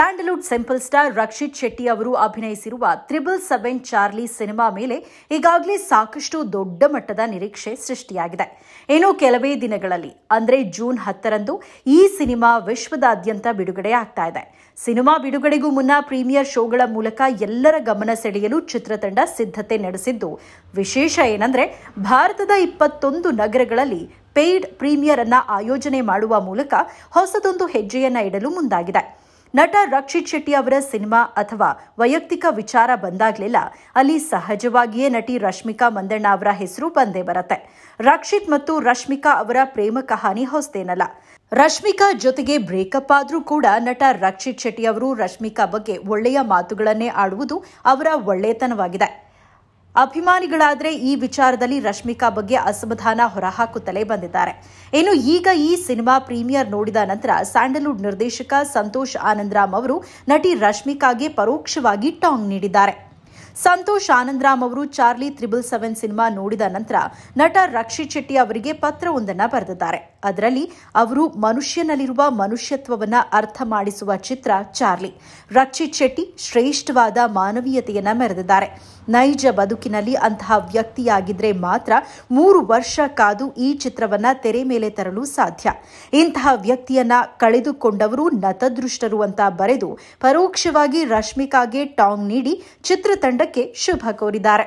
Sandalwood simple star Rakshit Shetty ಅವರು ಅಭಿನಯಿಸಿರುವ triple seven Charlie ಸಿನಿಮಾ ಮೇಲೆ ಈಗಾಗಲೇ ಸಾಕಷ್ಟು ದೊಡ್ಡ ಮಟ್ಟದ ನಿರೀಕ್ಷೆ ಸೃಷ್ಟಿಯಾಗಿದೆ ಇನ್ನು ಕೆಲವೇ ದಿನಗಳಲ್ಲಿ ಅಂದರೆ ಜೂನ್ ಹತ್ತರಂದು ಈ ಸಿನಿಮಾ ವಿಶ್ವದಾದ್ಯಂತ ಬಿಡುಗಡೆ ಆಗ್ತಾ ಇದೆ ಸಿನಿಮಾ ಬಿಡುಗಡೆಗೂ ಮುನ್ನ ಪ್ರೀಮಿಯರ್ ಶೋಗಳ ಮೂಲಕ ಎಲ್ಲರ ಗಮನ ಸೆಳೆಯಲು ಚಿತ್ರತಂಡ ಸಿದ್ಧತೆ ನಡೆಸಿದ್ದು ವಿಶೇಷ ಏನಂದ್ರೆ ಭಾರತದ ಇಪ್ಪತ್ತೊಂದು ನಗರಗಳಲ್ಲಿ ಪೇಯ್ಡ್ ಪ್ರೀಮಿಯರ್ ಅನ್ನ ಆಯೋಜನೆ ಮಾಡುವ ಮೂಲಕ ಹೊಸದೊಂದು ಹೆಜ್ಜೆಯನ್ನ ಇಡಲು ಮುಂದಾಗಿದೆ ನಟ ರಕ್ಷಿತ್ ಶೆಟ್ಟಿ ಅವರ ಸಿನಿಮಾ ಅಥವಾ ವೈಯಕ್ತಿಕ ವಿಚಾರ ಬಂದಾಗಲೆಲ್ಲ ಅಲ್ಲಿ ಸಹಜವಾಗಿಯೇ ನಟಿ ರಶ್ಮಿಕಾ ಮಂದಣ್ಣ ಅವರ ಹೆಸರು ಬಂದೇ ಬರುತ್ತೆ ರಕ್ಷಿತ್ ಮತ್ತು ರಶ್ಮಿಕಾ ಅವರ ಪ್ರೇಮ ಕಹಾನಿ ಹೊಸದೇನಲ್ಲ ರಶ್ಮಿಕಾ ಜೊತೆಗೆ ಬ್ರೇಕಪ್ ಆದರೂ ಕೂಡ ನಟ ರಕ್ಷಿತ್ ಶೆಟ್ಟಿ ಅವರು ರಶ್ಮಿಕಾ ಬಗ್ಗೆ ಒಳ್ಳೆಯ ಮಾತುಗಳನ್ನೇ ಆಡುವುದು ಅವರ ಒಳ್ಳೆಯತನವಾಗಿದೆ ಅಭಿಮಾನಿಗಳಾದರೆ ಈ ವಿಚಾರದಲ್ಲಿ ರಶ್ಮಿಕಾ ಬಗ್ಗೆ ಅಸಮಾಧಾನ ಹೊರಹಾಕುತ್ತಲೇ ಬಂದಿದ್ದಾರೆ ಇನ್ನು ಈಗ ಈ ಸಿನಿಮಾ ಪ್ರೀಮಿಯರ್ ನೋಡಿದ ನಂತರ ಸ್ಯಾಂಡಲ್ವುಡ್ ನಿರ್ದೇಶಕ ಸಂತೋಷ್ ಆನಂದ್ರಾಮ್ ಅವರು ನಟಿ ರಶ್ಮಿಕಾಗೆ ಪರೋಕ್ಷವಾಗಿ ಟಾಂಗ್ ನೀಡಿದ್ದಾರೆ ಸಂತೋಷ್ ಆನಂದರಾಮ್ ಅವರು ಚಾರ್ಲಿ ತ್ರಿಬಲ್ ಸೆವೆನ್ ಸಿನಿಮಾ ನೋಡಿದ ನಂತರ ನಟ ರಕ್ಷಿತ್ ಶೆಟ್ಟಿ ಅವರಿಗೆ ಪತ್ರವೊಂದನ್ನು ಬರೆದಿದ್ದಾರೆ ಅದರಲ್ಲಿ ಅವರು ಮನುಷ್ಯನಲ್ಲಿರುವ ಮನುಷ್ಯತ್ವವನ್ನು ಅರ್ಥ ಮಾಡಿಸುವ ಚಿತ್ರ ಚಾರ್ಲಿ ರಕ್ಷಿತ್ ಶೆಟ್ಟಿ ಶ್ರೇಷ್ಠವಾದ ಮಾನವೀಯತೆಯನ್ನು ಮೆರೆದಿದ್ದಾರೆ ನೈಜ ಬದುಕಿನಲ್ಲಿ ಅಂತಹ ವ್ಯಕ್ತಿಯಾಗಿದ್ರೆ ಮಾತ್ರ ಮೂರು ವರ್ಷ ಕಾದು ಈ ಚಿತ್ರವನ್ನ ತೆರೆ ಮೇಲೆ ತರಲು ಸಾಧ್ಯ ಇಂತಹ ವ್ಯಕ್ತಿಯನ್ನ ಕಳೆದುಕೊಂಡವರು ನತದೃಷ್ಟರು ಅಂತ ಬರೆದು ಪರೋಕ್ಷವಾಗಿ ರಶ್ಮಿಕಾಗೆ ಟಾಂಗ್ ನೀಡಿ ಚಿತ್ರತಂಡ ತಂಡಕ್ಕೆ ಶುಭ ಕೋರಿದ್ದಾರೆ